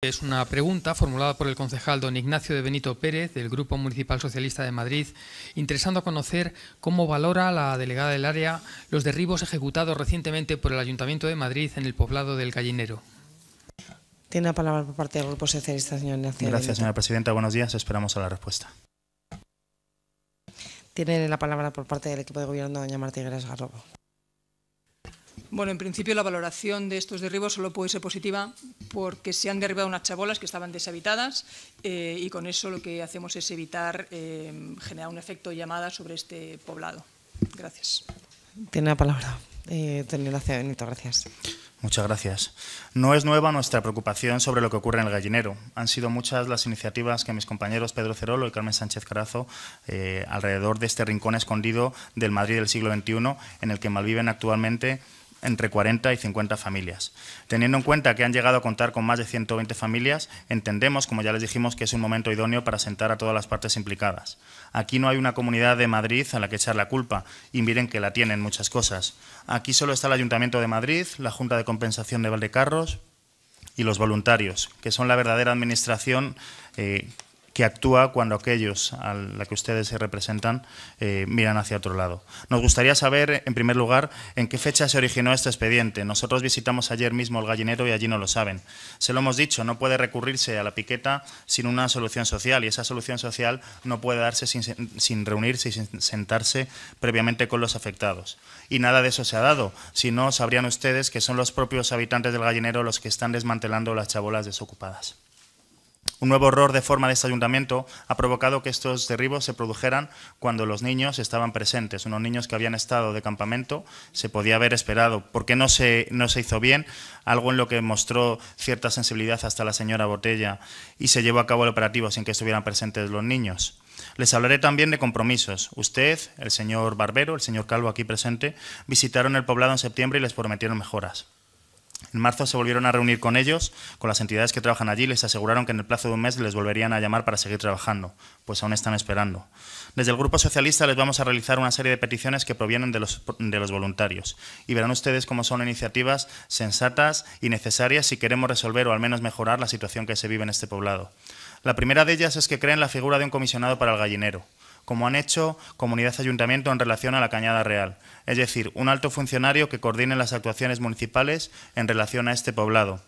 Es una pregunta formulada por el concejal don Ignacio de Benito Pérez del Grupo Municipal Socialista de Madrid, interesando conocer cómo valora la delegada del área los derribos ejecutados recientemente por el Ayuntamiento de Madrid en el poblado del Gallinero. Tiene la palabra por parte del Grupo Socialista, señor Ignacio. Gracias, señora presidenta. Buenos días. Esperamos a la respuesta. Tiene la palabra por parte del equipo de gobierno doña martínez Garrobo. Bueno, en principio la valoración de estos derribos solo puede ser positiva porque se han derribado unas chabolas que estaban deshabitadas eh, y con eso lo que hacemos es evitar eh, generar un efecto llamada sobre este poblado. Gracias. Tiene la palabra. Eh, gracias, Benito. Gracias. Muchas gracias. No es nueva nuestra preocupación sobre lo que ocurre en el gallinero. Han sido muchas las iniciativas que mis compañeros Pedro Cerolo y Carmen Sánchez Carazo eh, alrededor de este rincón escondido del Madrid del siglo XXI en el que malviven actualmente entre 40 y 50 familias. Teniendo en cuenta que han llegado a contar con más de 120 familias, entendemos, como ya les dijimos, que es un momento idóneo para sentar a todas las partes implicadas. Aquí no hay una comunidad de Madrid a la que echar la culpa, y miren que la tienen muchas cosas. Aquí solo está el Ayuntamiento de Madrid, la Junta de Compensación de Valdecarros y los voluntarios, que son la verdadera administración eh, que actúa cuando aquellos a los que ustedes se representan eh, miran hacia otro lado. Nos gustaría saber, en primer lugar, en qué fecha se originó este expediente. Nosotros visitamos ayer mismo el gallinero y allí no lo saben. Se lo hemos dicho, no puede recurrirse a la piqueta sin una solución social y esa solución social no puede darse sin, sin reunirse y sin sentarse previamente con los afectados. Y nada de eso se ha dado, si no sabrían ustedes que son los propios habitantes del gallinero los que están desmantelando las chabolas desocupadas. Un nuevo error de forma de este ayuntamiento ha provocado que estos derribos se produjeran cuando los niños estaban presentes. Unos niños que habían estado de campamento se podía haber esperado. ¿Por qué no se, no se hizo bien? Algo en lo que mostró cierta sensibilidad hasta la señora Botella y se llevó a cabo el operativo sin que estuvieran presentes los niños. Les hablaré también de compromisos. Usted, el señor Barbero, el señor Calvo aquí presente, visitaron el poblado en septiembre y les prometieron mejoras. En marzo se volvieron a reunir con ellos, con las entidades que trabajan allí, les aseguraron que en el plazo de un mes les volverían a llamar para seguir trabajando, pues aún están esperando. Desde el Grupo Socialista les vamos a realizar una serie de peticiones que provienen de los, de los voluntarios y verán ustedes cómo son iniciativas sensatas y necesarias si queremos resolver o al menos mejorar la situación que se vive en este poblado. La primera de ellas es que creen la figura de un comisionado para el gallinero como han hecho comunidad-ayuntamiento en relación a la Cañada Real, es decir, un alto funcionario que coordine las actuaciones municipales en relación a este poblado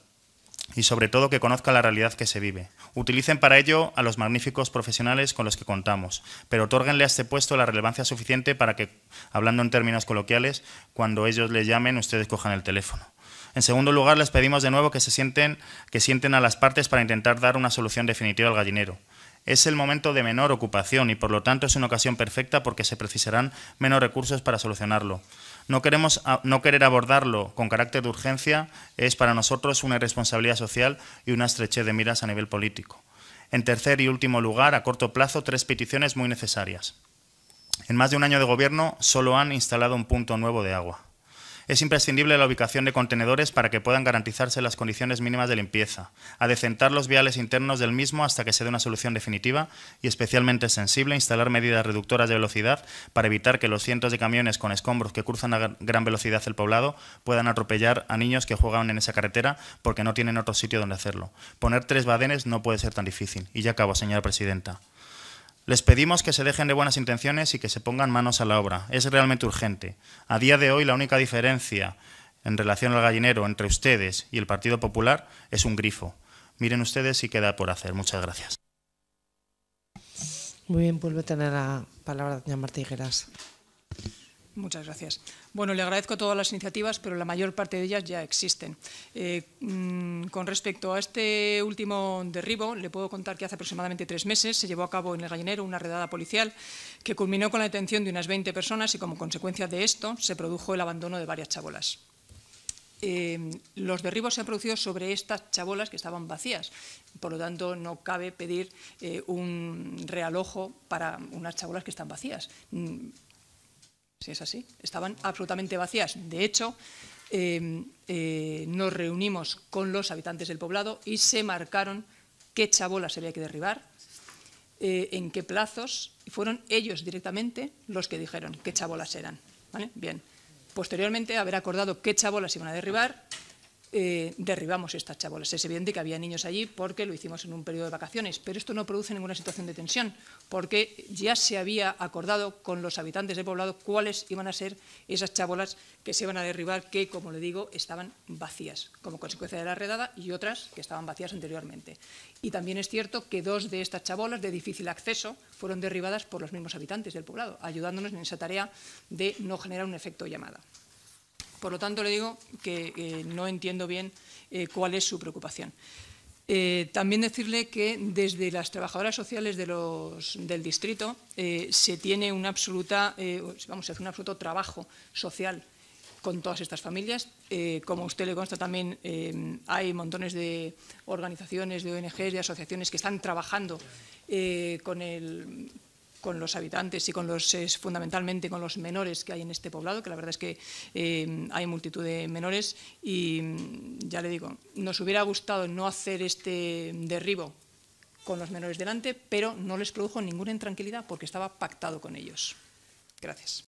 y sobre todo que conozca la realidad que se vive. Utilicen para ello a los magníficos profesionales con los que contamos, pero otórguenle a este puesto la relevancia suficiente para que, hablando en términos coloquiales, cuando ellos les llamen, ustedes cojan el teléfono. En segundo lugar, les pedimos de nuevo que se sienten, que sienten a las partes para intentar dar una solución definitiva al gallinero. Es el momento de menor ocupación y por lo tanto es una ocasión perfecta porque se precisarán menos recursos para solucionarlo. No, queremos, no querer abordarlo con carácter de urgencia es para nosotros una irresponsabilidad social y una estrechez de miras a nivel político. En tercer y último lugar, a corto plazo, tres peticiones muy necesarias. En más de un año de gobierno solo han instalado un punto nuevo de agua. Es imprescindible la ubicación de contenedores para que puedan garantizarse las condiciones mínimas de limpieza, adecentar los viales internos del mismo hasta que se dé una solución definitiva y especialmente sensible instalar medidas reductoras de velocidad para evitar que los cientos de camiones con escombros que cruzan a gran velocidad el poblado puedan atropellar a niños que juegan en esa carretera porque no tienen otro sitio donde hacerlo. Poner tres badenes no puede ser tan difícil. Y ya acabo, señora presidenta. Les pedimos que se dejen de buenas intenciones y que se pongan manos a la obra. Es realmente urgente. A día de hoy la única diferencia en relación al gallinero entre ustedes y el Partido Popular es un grifo. Miren ustedes si queda por hacer. Muchas gracias. Muy bien, vuelve a tener la palabra doña Martí Muchas gracias. Bueno, le agradezco todas las iniciativas, pero la mayor parte de ellas ya existen. Eh, mm, con respecto a este último derribo, le puedo contar que hace aproximadamente tres meses se llevó a cabo en el gallinero una redada policial que culminó con la detención de unas 20 personas y como consecuencia de esto se produjo el abandono de varias chabolas. Eh, los derribos se han producido sobre estas chabolas que estaban vacías. Por lo tanto, no cabe pedir eh, un realojo para unas chabolas que están vacías mm, si es así, estaban absolutamente vacías. De hecho, em, eh, nos reunimos con los habitantes del poblado y se marcaron qué chabolas había que derribar, eh, en qué plazos, y fueron ellos directamente los que dijeron qué chabolas eran. Bien. Posteriormente, haber acordado qué chabolas iban a derribar, eh, derribamos estas chabolas. Es evidente que había niños allí porque lo hicimos en un periodo de vacaciones, pero esto no produce ninguna situación de tensión, porque ya se había acordado con los habitantes del poblado cuáles iban a ser esas chabolas que se iban a derribar, que, como le digo, estaban vacías como consecuencia de la redada y otras que estaban vacías anteriormente. Y también es cierto que dos de estas chabolas de difícil acceso fueron derribadas por los mismos habitantes del poblado, ayudándonos en esa tarea de no generar un efecto llamada. Por lo tanto, le digo que no entiendo bien eh, cuál es su preocupación. Eh, también decirle que desde las trabajadoras sociales del distrito eh, se tiene una absoluta, vamos, hace un absoluto trabajo social con todas estas familias. como usted le consta también, hay montones de organizaciones, de ONGs, de asociaciones que están trabajando con el con los habitantes y con los, fundamentalmente con los menores que hay en este poblado, que la verdad es que eh, hay multitud de menores y mm, ya le digo, nos hubiera gustado no hacer este derribo con los menores delante, pero no les produjo ninguna intranquilidad porque estaba pactado con ellos. Gracias.